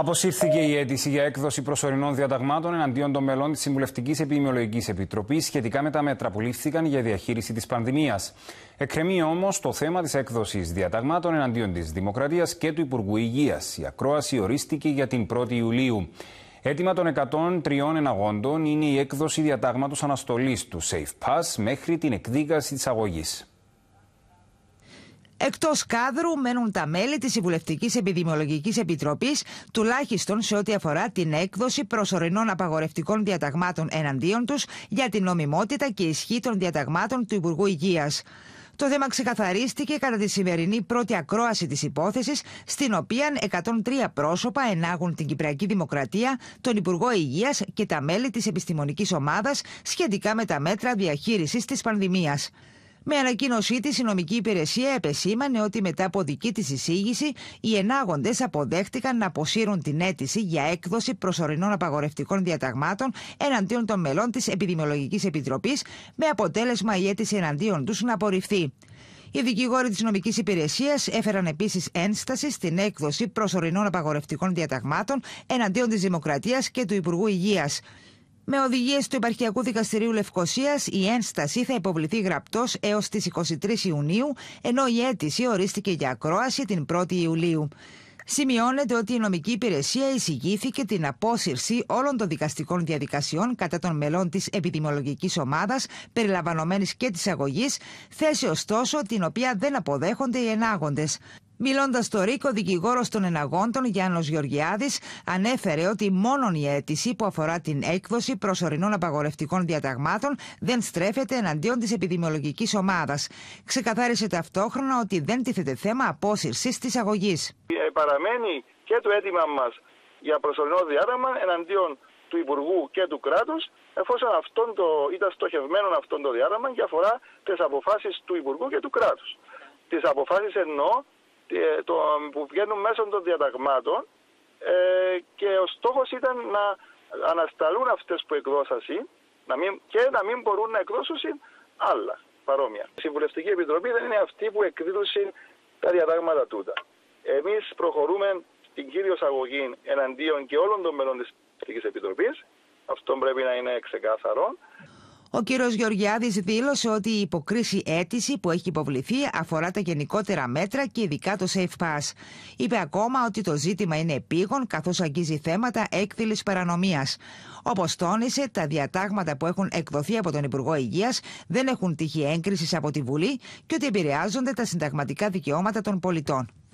Αποσύρθηκε η αίτηση για έκδοση προσωρινών διαταγμάτων εναντίον των μελών της Συμβουλευτικής Επιμειολογική Επιτροπής σχετικά με τα μέτρα που λήφθηκαν για διαχείριση της πανδημίας. Εκκρεμεί όμως το θέμα της έκδοσης διαταγμάτων εναντίον της Δημοκρατίας και του Υπουργού Υγείας. Η ακρόαση ορίστηκε για την 1η Ιουλίου. Έτοιμα των 103 εναγόντων είναι η έκδοση διατάγματος αναστολής του Safe Pass μέχρι την εκδίκαση της αγωγής. Εκτός κάδρου μένουν τα μέλη της Συμβουλευτικής Επιδημιολογικής Επιτροπής, τουλάχιστον σε ό,τι αφορά την έκδοση προσωρινών απαγορευτικών διαταγμάτων εναντίον τους για την νομιμότητα και ισχύ των διαταγμάτων του Υπουργού Υγείας. Το θέμα ξεκαθαρίστηκε κατά τη σημερινή πρώτη ακρόαση της υπόθεσης, στην οποία 103 πρόσωπα ενάγουν την Κυπριακή Δημοκρατία, τον Υπουργό Υγείας και τα μέλη της επιστημονικής ομάδας σχετικά με τα μέτρα διαχείρισης της πανδημίας. Με ανακοίνωσή της, η νομική υπηρεσία επεσήμανε ότι μετά από δική της εισήγηση, οι ενάγοντες αποδέχτηκαν να αποσύρουν την αίτηση για έκδοση προσωρινών απαγορευτικών διαταγμάτων εναντίον των μελών της Επιδημιολογικής Επιτροπής, με αποτέλεσμα η αίτηση εναντίον τους να απορριφθεί. Οι δικηγόροι της νομικής υπηρεσίας έφεραν επίσης ένσταση στην έκδοση προσωρινών απαγορευτικών διαταγμάτων εναντίον της Δημοκρατίας και του Υπουργού Υγείας. Με οδηγίες του Υπαρχιακού Δικαστηρίου Λευκοσίας, η ένσταση θα υποβληθεί γραπτός έως τις 23 Ιουνίου, ενώ η αίτηση ορίστηκε για ακρόαση την 1η Ιουλίου. Σημειώνεται ότι η νομική υπηρεσία εισηγήθηκε την απόσυρση όλων των δικαστικών διαδικασιών κατά των μελών της επιδημιολογικής ομάδας, περιλαμβανομένης και της αγωγής, θέση ωστόσο την οποία δεν αποδέχονται οι ενάγοντες. Μιλώντας στο Ρίκο, δικηγόρος των εναγόντων Γιάννος Γεωργιάδης ανέφερε ότι μόνο η αίτηση που αφορά την έκδοση προσωρινών απαγορευτικών διαταγμάτων δεν στρέφεται εναντίον της επιδημιολογικής ομάδας. Ξεκαθάρισε ταυτόχρονα ότι δεν τίθεται θέμα απόσυρσης της αγωγής. Ε, παραμένει και το αίτημα μας για προσωρινό διάταγμα εναντίον του Υπουργού και του Κράτους, εφόσον αυτό το, ήταν στοχευμένο αυτό το διάταγμα και αφορά τις αποφάσεις του Υπουργού και του Κράτους. Τις αποφάσεις εννοώ ε, το, που βγαίνουν μέσω των διαταγμάτων ε, και ο στόχος ήταν να ανασταλούν αυτές που εκδόσασαν και να μην μπορούν να εκδώσουν άλλα παρόμοια. Η Συμβουλευτική Επιτροπή δεν είναι αυτή που εκδίδωσε τα διατάγματα τούτα. Εμείς προχωρούμε στην κύριο αγωγή εναντίον και όλων των μελών της Επιτροπής. Αυτό πρέπει να είναι ξεκάθαρο. Ο κύριος Γεωργιάδης δήλωσε ότι η υποκρίση αίτηση που έχει υποβληθεί αφορά τα γενικότερα μέτρα και ειδικά το Safe Pass. Είπε ακόμα ότι το ζήτημα είναι επίγον καθώς αγγίζει θέματα έκδηλης παρανομίας. Όπως τόνισε, τα διατάγματα που έχουν εκδοθεί από τον Υπουργό Υγείας δεν έχουν τύχει έγκρισης από τη Βουλή και ότι επηρεάζονται τα συνταγματικά δικαιώματα των πολιτών.